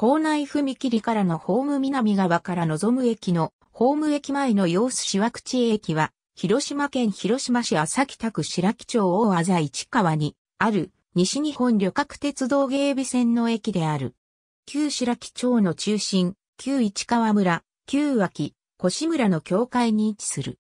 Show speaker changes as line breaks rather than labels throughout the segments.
校内踏切からのホーム南側から望む駅のホーム駅前の様子市枠地駅は、広島県広島市浅北区白木町大浅市川にある西日本旅客鉄道芸備線の駅である。旧白木町の中心、旧市川村、旧脇、越村の境界に位置する。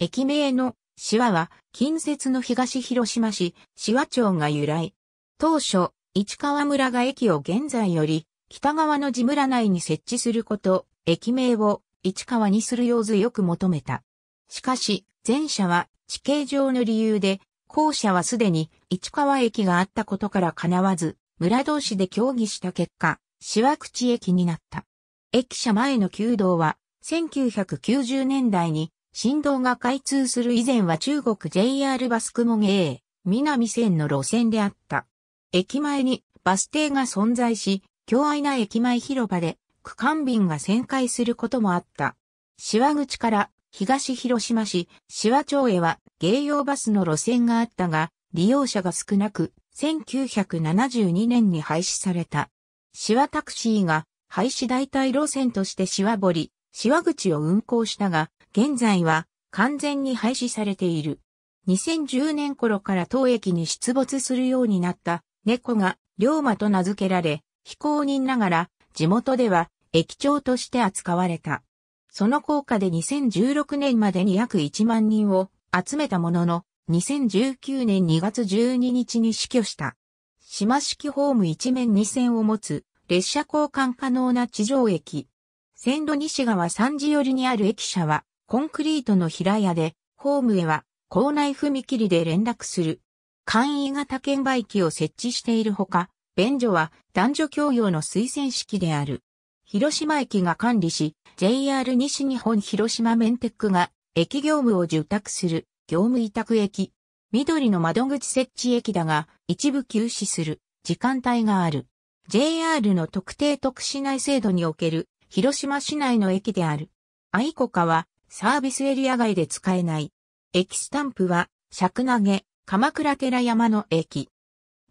駅名の市和は近接の東広島市、市和町が由来。当初、市川村が駅を現在より北側の地村内に設置すること、駅名を市川にするようよく求めた。しかし、前者は地形上の理由で、後者はすでに市川駅があったことから叶わず、村同士で協議した結果、芝口駅になった。駅舎前の旧道は、1990年代に新道が開通する以前は中国 JR バスクモゲー、南線の路線であった。駅前にバス停が存在し、京アイナ駅前広場で区間便が旋回することもあった。シワ口から東広島市、シワ町へは芸用バスの路線があったが、利用者が少なく、1972年に廃止された。シワタクシーが廃止代替路線としてシワ堀、シワ口を運行したが、現在は完全に廃止されている。2010年頃から当駅に出没するようになった猫が龍馬と名付けられ、非公認ながら、地元では駅長として扱われた。その効果で2016年までに約1万人を集めたものの、2019年2月12日に死去した。島式ホーム一面二線を持つ列車交換可能な地上駅。線路西側三時寄りにある駅舎はコンクリートの平屋で、ホームへは校内踏切で連絡する。簡易型券売機を設置しているほか、便所は男女共用の推薦式である。広島駅が管理し、JR 西日本広島メンテックが駅業務を受託する業務委託駅。緑の窓口設置駅だが、一部休止する時間帯がある。JR の特定特市内制度における広島市内の駅である。愛子家はサービスエリア外で使えない。駅スタンプは、尺投げ、鎌倉寺山の駅。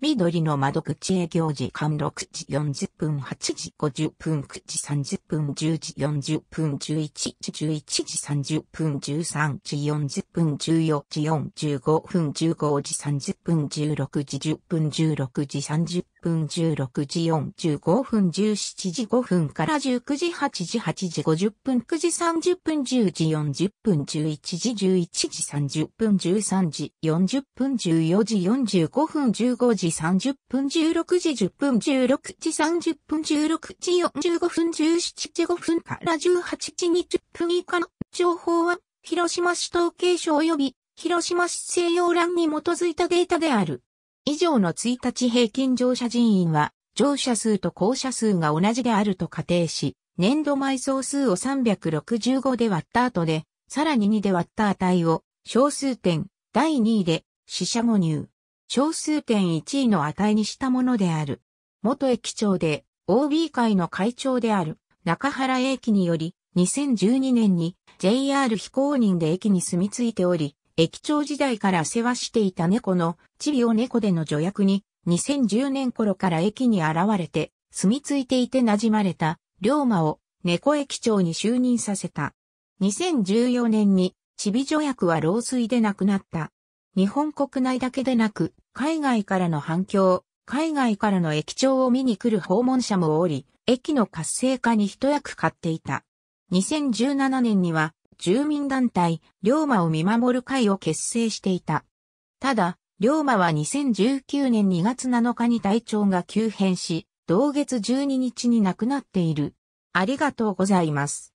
緑の窓口営業時間6時40分、8時50分、9時30分、10時40分、11時、11時30分、13時40分、14時45分、15時30分、16時10分、16時30分分、16時45分、17時5分から19時、8時、8時50分、9時30分、10時40分、11時、11時30分、13時40分、14時45分、15時30分、16時10分、16時30分、16時45分、17時5分から18時20分以下の情報は、広島市統計省及び、広島市西洋欄に基づいたデータである。以上の1日平均乗車人員は、乗車数と降車数が同じであると仮定し、年度埋葬数を365で割った後で、さらに2で割った値を、小数点第2位で、死者誤入。小数点1位の値にしたものである。元駅長で、OB 会の会長である、中原英機により、2012年に JR 非公認で駅に住み着いており、駅長時代から世話していた猫の、チビを猫での助役に、2010年頃から駅に現れて、住み着いていて馴染まれた、龍馬を、猫駅長に就任させた。2014年に、チビ助役は老衰で亡くなった。日本国内だけでなく、海外からの反響、海外からの駅長を見に来る訪問者もおり、駅の活性化に一役買っていた。2017年には、住民団体、龍馬を見守る会を結成していた。ただ、龍馬は2019年2月7日に体調が急変し、同月12日に亡くなっている。ありがとうございます。